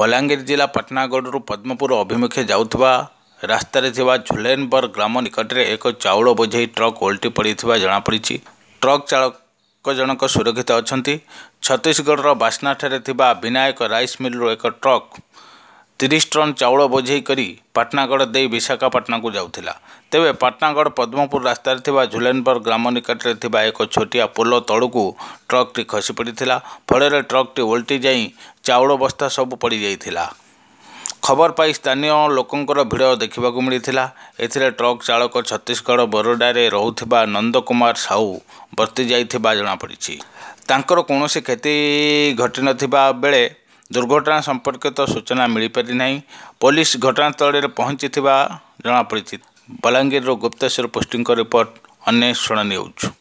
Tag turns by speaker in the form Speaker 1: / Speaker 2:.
Speaker 1: ବଲାଙ୍ଗୀର ଜିଲ୍ଲା ପାଟନାଗଡ଼ରୁ ପଦ୍ମପୁର ଅଭିମୁଖେ ଯାଉଥିବା ରାସ୍ତାରେ ଥିବା ଝୁଲେନବର ଗ୍ରାମ ନିକଟରେ ଏକ ଚାଉଳ ବୋଝେଇ ଟ୍ରକ୍ ଓଲଟି ପଡ଼ିଥିବା ଜଣାପଡ଼ିଛି ଟ୍ରକ୍ ଚାଳକ ଜଣକ ସୁରକ୍ଷିତ ଅଛନ୍ତି ଛତିଶଗଡ଼ର ବାସ୍ନାଠାରେ ଥିବା ବିନାୟକ ରାଇସ୍ ମିଲ୍ରୁ ଏକ ଟ୍ରକ୍ ତିରିଶ ଟନ୍ ଚାଉଳ ବୋଝେଇ କରି ପାଟନାଗଡ଼ ଦେଇ ବିଶାଖାପାଟନାକୁ ଯାଉଥିଲା ତେବେ ପାଟନାଗଡ଼ ପଦ୍ମପୁର ରାସ୍ତାରେ ଥିବା ଝୁଲେନପର ଗ୍ରାମ ନିକଟରେ ଥିବା ଏକ ଛୋଟିଆ ପୋଲ ତଳକୁ ଟ୍ରକ୍ଟି ଖସି ପଡ଼ିଥିଲା ଫଳରେ ଟ୍ରକ୍ଟି ଓଲଟି ଯାଇ ଚାଉଳ ବସ୍ତା ସବୁ ପଡ଼ିଯାଇଥିଲା ଖବର ପାଇ ସ୍ଥାନୀୟ ଲୋକଙ୍କର ଭିଡ଼ ଦେଖିବାକୁ ମିଳିଥିଲା ଏଥିରେ ଟ୍ରକ୍ ଚାଳକ ଛତିଶଗଡ଼ ବରୋଡ଼ାରେ ରହୁଥିବା ନନ୍ଦକୁମାର ସାହୁ ବର୍ତ୍ତି ଯାଇଥିବା ଜଣାପଡ଼ିଛି ତାଙ୍କର କୌଣସି କ୍ଷତି ଘଟିନଥିବା ବେଳେ ଦୁର୍ଘଟଣା ସମ୍ପର୍କିତ ସୂଚନା ମିଳିପାରିନାହିଁ ପୋଲିସ ଘଟଣାସ୍ଥଳରେ ପହଞ୍ଚିଥିବା ଜଣାପଡ଼ିଛି ବଲାଙ୍ଗୀରରୁ ଗୁପ୍ତେଶ୍ୱର ପୋଷ୍ଟିଂଙ୍କ ରିପୋର୍ଟ ଅନ୍ୱେଷଣ ନ୍ୟୁଜ୍